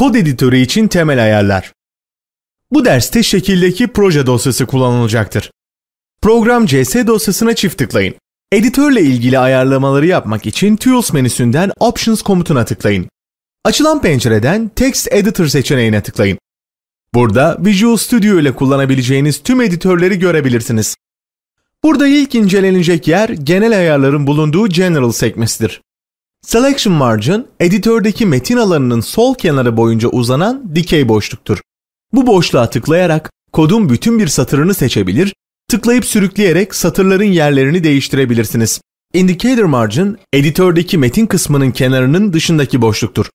kod editörü için temel ayarlar. Bu derste şekildeki proje dosyası kullanılacaktır. Program CS dosyasına çift tıklayın. Editörle ilgili ayarlamaları yapmak için Tools menüsünden Options komutuna tıklayın. Açılan pencereden Text Editor seçeneğine tıklayın. Burada Visual Studio ile kullanabileceğiniz tüm editörleri görebilirsiniz. Burada ilk incelenecek yer genel ayarların bulunduğu General sekmesidir. Selection Margin, editördeki metin alanının sol kenarı boyunca uzanan dikey boşluktur. Bu boşluğa tıklayarak kodun bütün bir satırını seçebilir, tıklayıp sürükleyerek satırların yerlerini değiştirebilirsiniz. Indicator Margin, editördeki metin kısmının kenarının dışındaki boşluktur.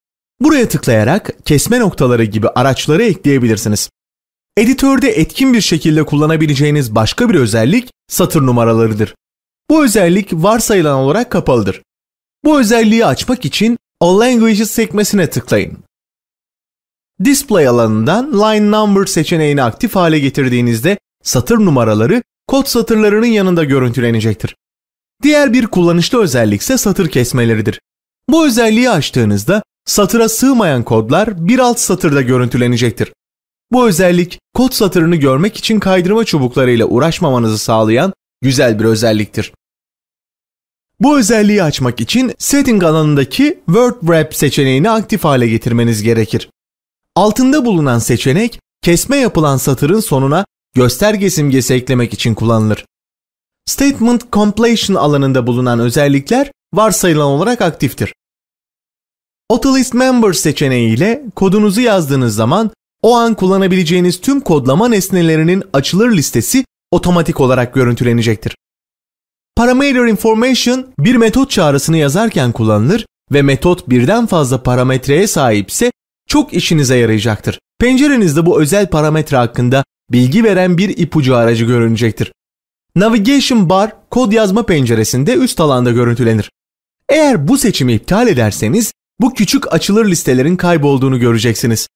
Buraya tıklayarak kesme noktaları gibi araçları ekleyebilirsiniz. Editörde etkin bir şekilde kullanabileceğiniz başka bir özellik satır numaralarıdır. Bu özellik varsayılan olarak kapalıdır. Bu özelliği açmak için All Languages sekmesine tıklayın. Display alanından Line Number seçeneğini aktif hale getirdiğinizde satır numaraları kod satırlarının yanında görüntülenecektir. Diğer bir kullanışlı özellik ise satır kesmeleridir. Bu özelliği açtığınızda satıra sığmayan kodlar bir alt satırda görüntülenecektir. Bu özellik kod satırını görmek için kaydırma çubuklarıyla uğraşmamanızı sağlayan güzel bir özelliktir. Bu özelliği açmak için Setting alanındaki Word Wrap seçeneğini aktif hale getirmeniz gerekir. Altında bulunan seçenek kesme yapılan satırın sonuna gösterge simgesi eklemek için kullanılır. Statement Completion alanında bulunan özellikler varsayılan olarak aktiftir. Autolist Members seçeneği ile kodunuzu yazdığınız zaman o an kullanabileceğiniz tüm kodlama nesnelerinin açılır listesi otomatik olarak görüntülenecektir. Parameter information bir metot çağrısını yazarken kullanılır ve metot birden fazla parametreye sahipse çok işinize yarayacaktır. Pencerenizde bu özel parametre hakkında bilgi veren bir ipucu aracı görünecektir. Navigation bar kod yazma penceresinde üst alanda görüntülenir. Eğer bu seçimi iptal ederseniz bu küçük açılır listelerin kaybolduğunu göreceksiniz.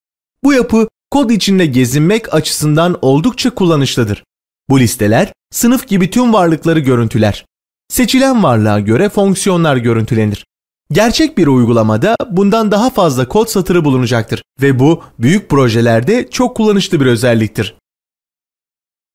Bu yapı kod içinde gezinmek açısından oldukça kullanışlıdır. Bu listeler sınıf gibi tüm varlıkları görüntüler. Seçilen varlığa göre fonksiyonlar görüntülenir. Gerçek bir uygulamada bundan daha fazla kod satırı bulunacaktır ve bu büyük projelerde çok kullanışlı bir özelliktir.